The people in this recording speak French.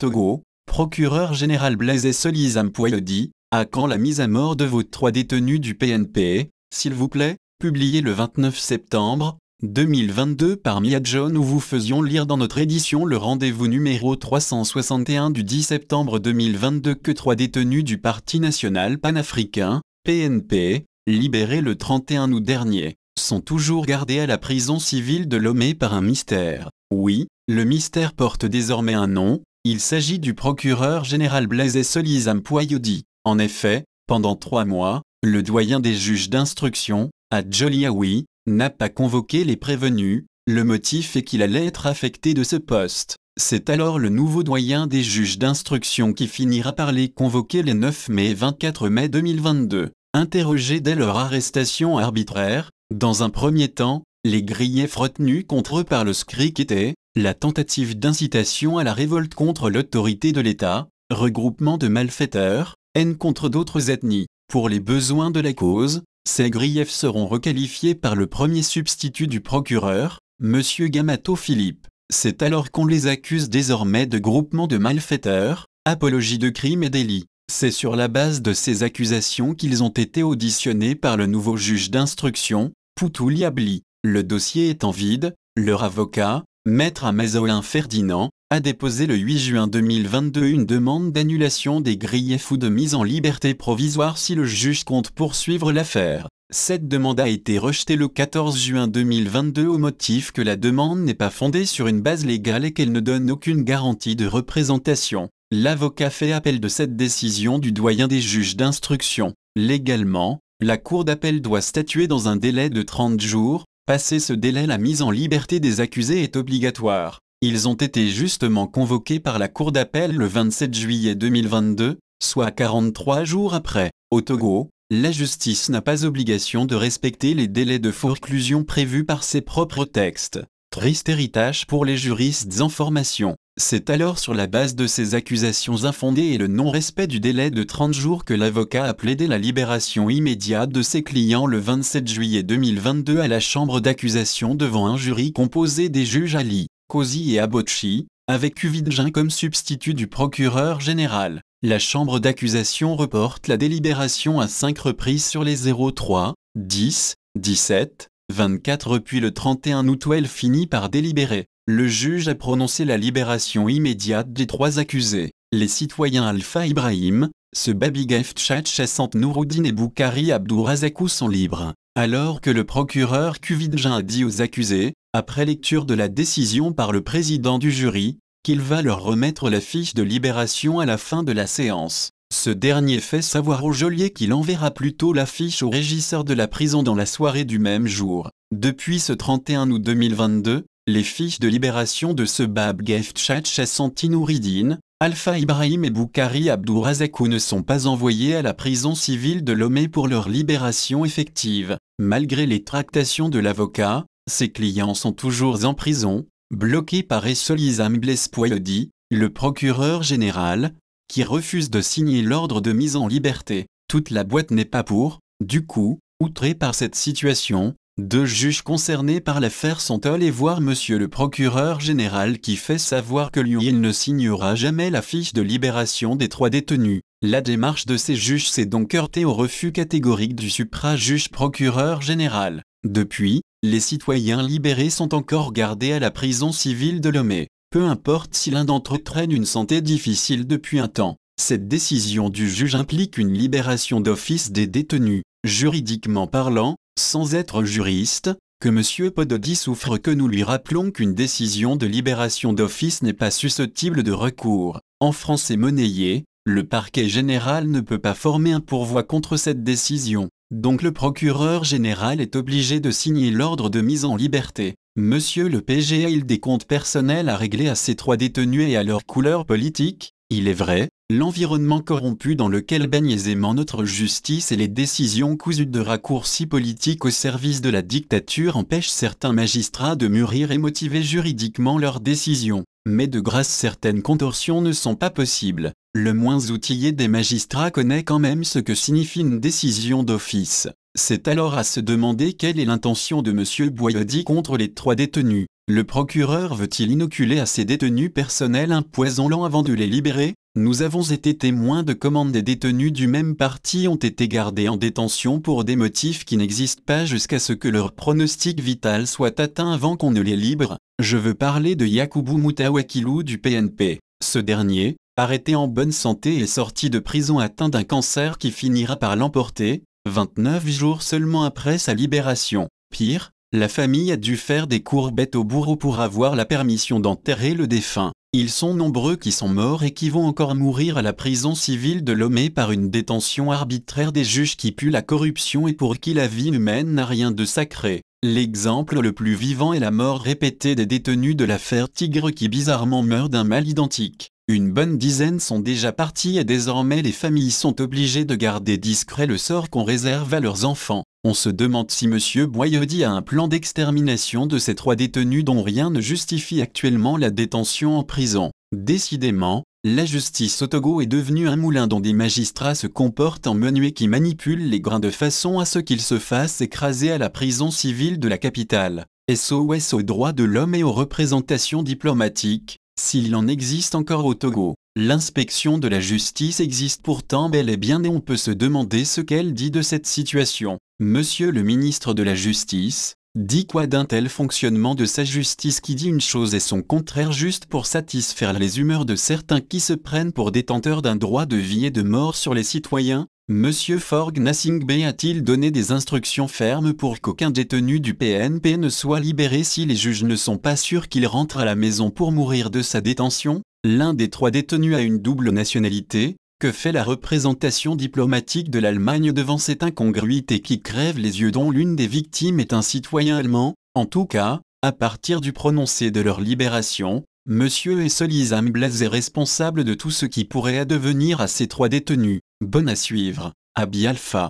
Togo, procureur général Blaise Solis dit à quand la mise à mort de vos trois détenus du PNP, s'il vous plaît, publié le 29 septembre 2022 par Mia John où vous faisions lire dans notre édition le rendez-vous numéro 361 du 10 septembre 2022 que trois détenus du Parti national panafricain, PNP, libérés le 31 août dernier, sont toujours gardés à la prison civile de Lomé par un mystère. Oui, le mystère porte désormais un nom, il s'agit du procureur général Blaise Solisam Poyodi. En effet, pendant trois mois, le doyen des juges d'instruction, à Djoliaoui, n'a pas convoqué les prévenus, le motif est qu'il allait être affecté de ce poste. C'est alors le nouveau doyen des juges d'instruction qui finira par les convoquer les 9 mai et 24 mai 2022. Interrogés dès leur arrestation arbitraire, dans un premier temps, les griefs retenus contre eux par le SCRIC étaient la tentative d'incitation à la révolte contre l'autorité de l'État, regroupement de malfaiteurs, haine contre d'autres ethnies. Pour les besoins de la cause, ces griefs seront requalifiés par le premier substitut du procureur, M. Gamato Philippe. C'est alors qu'on les accuse désormais de groupement de malfaiteurs, apologie de crimes et délits. C'est sur la base de ces accusations qu'ils ont été auditionnés par le nouveau juge d'instruction, Poutou Liabli. Le dossier étant vide, leur avocat, Maître Amazoulin Ferdinand, a déposé le 8 juin 2022 une demande d'annulation des griefs ou de mise en liberté provisoire si le juge compte poursuivre l'affaire. Cette demande a été rejetée le 14 juin 2022 au motif que la demande n'est pas fondée sur une base légale et qu'elle ne donne aucune garantie de représentation. L'avocat fait appel de cette décision du doyen des juges d'instruction. Légalement, la Cour d'appel doit statuer dans un délai de 30 jours, Passer ce délai, la mise en liberté des accusés est obligatoire. Ils ont été justement convoqués par la Cour d'appel le 27 juillet 2022, soit 43 jours après. Au Togo, la justice n'a pas obligation de respecter les délais de forclusion prévus par ses propres textes. Triste héritage pour les juristes en formation. C'est alors sur la base de ces accusations infondées et le non-respect du délai de 30 jours que l'avocat a plaidé la libération immédiate de ses clients le 27 juillet 2022 à la chambre d'accusation devant un jury composé des juges Ali, Kosi et Abochi, avec Uvidjin comme substitut du procureur général. La chambre d'accusation reporte la délibération à cinq reprises sur les 03, 10, 17, 24 puis le 31 août où elle finit par délibérer. Le juge a prononcé la libération immédiate des trois accusés, les citoyens Alpha Ibrahim, ce Babigaf Chassant Nouroudine et Boukhari Abdourazakou sont libres, alors que le procureur Kuvidjan a dit aux accusés, après lecture de la décision par le président du jury, qu'il va leur remettre la fiche de libération à la fin de la séance. Ce dernier fait savoir au geôlier qu'il enverra plutôt l'affiche au régisseur de la prison dans la soirée du même jour. Depuis ce 31 août 2022, les fiches de libération de ce Bab Geftchat Chassanti Nouridine, Alpha Ibrahim et Boukhari Abdourazakou ne sont pas envoyées à la prison civile de Lomé pour leur libération effective. Malgré les tractations de l'avocat, ses clients sont toujours en prison, bloqués par Essolizam Blespoyodi, le procureur général, qui refuse de signer l'ordre de mise en liberté. Toute la boîte n'est pas pour, du coup, outré par cette situation, deux juges concernés par l'affaire sont allés voir monsieur le procureur général qui fait savoir que lui il ne signera jamais la fiche de libération des trois détenus. La démarche de ces juges s'est donc heurtée au refus catégorique du supra-juge procureur général. Depuis, les citoyens libérés sont encore gardés à la prison civile de Lomé, peu importe si l'un d'entre eux traîne une santé difficile depuis un temps. Cette décision du juge implique une libération d'office des détenus. Juridiquement parlant, sans être juriste, que M. Pododi souffre que nous lui rappelons qu'une décision de libération d'office n'est pas susceptible de recours. En français monnayé, le parquet général ne peut pas former un pourvoi contre cette décision. Donc le procureur général est obligé de signer l'ordre de mise en liberté. Monsieur le PGA il des comptes personnels à régler à ces trois détenus et à leur couleur politique, il est vrai, l'environnement corrompu dans lequel baigne aisément notre justice et les décisions cousues de raccourcis politiques au service de la dictature empêchent certains magistrats de mûrir et motiver juridiquement leurs décisions, mais de grâce certaines contorsions ne sont pas possibles. Le moins outillé des magistrats connaît quand même ce que signifie une décision d'office. C'est alors à se demander quelle est l'intention de M. Boyadi contre les trois détenus. Le procureur veut-il inoculer à ses détenus personnels un poison lent avant de les libérer Nous avons été témoins de comment des détenus du même parti ont été gardés en détention pour des motifs qui n'existent pas jusqu'à ce que leur pronostic vital soit atteint avant qu'on ne les libre. Je veux parler de Yakubu Mutawakilou du PNP. Ce dernier, arrêté en bonne santé et sorti de prison atteint d'un cancer qui finira par l'emporter, 29 jours seulement après sa libération. Pire, la famille a dû faire des courbettes au bourreau pour avoir la permission d'enterrer le défunt. Ils sont nombreux qui sont morts et qui vont encore mourir à la prison civile de Lomé par une détention arbitraire des juges qui puent la corruption et pour qui la vie humaine n'a rien de sacré. L'exemple le plus vivant est la mort répétée des détenus de l'affaire Tigre qui bizarrement meurt d'un mal identique. Une bonne dizaine sont déjà partis et désormais les familles sont obligées de garder discret le sort qu'on réserve à leurs enfants. On se demande si M. Boyodi a un plan d'extermination de ces trois détenus dont rien ne justifie actuellement la détention en prison. Décidément, la justice au Togo est devenue un moulin dont des magistrats se comportent en menuets qui manipulent les grains de façon à ce qu'ils se fassent écraser à la prison civile de la capitale. SOS aux droits de l'homme et aux représentations diplomatiques, s'il en existe encore au Togo, l'inspection de la justice existe pourtant bel et bien et on peut se demander ce qu'elle dit de cette situation. Monsieur le ministre de la Justice, dit quoi d'un tel fonctionnement de sa justice qui dit une chose et son contraire juste pour satisfaire les humeurs de certains qui se prennent pour détenteurs d'un droit de vie et de mort sur les citoyens Monsieur Forg Nassingbe a-t-il donné des instructions fermes pour qu'aucun détenu du PNP ne soit libéré si les juges ne sont pas sûrs qu'il rentre à la maison pour mourir de sa détention L'un des trois détenus a une double nationalité. Que fait la représentation diplomatique de l'Allemagne devant cette incongruité qui crève les yeux dont l'une des victimes est un citoyen allemand En tout cas, à partir du prononcé de leur libération, Monsieur Solis Blaise est responsable de tout ce qui pourrait advenir à ces trois détenus. Bonne à suivre, Abi Alpha,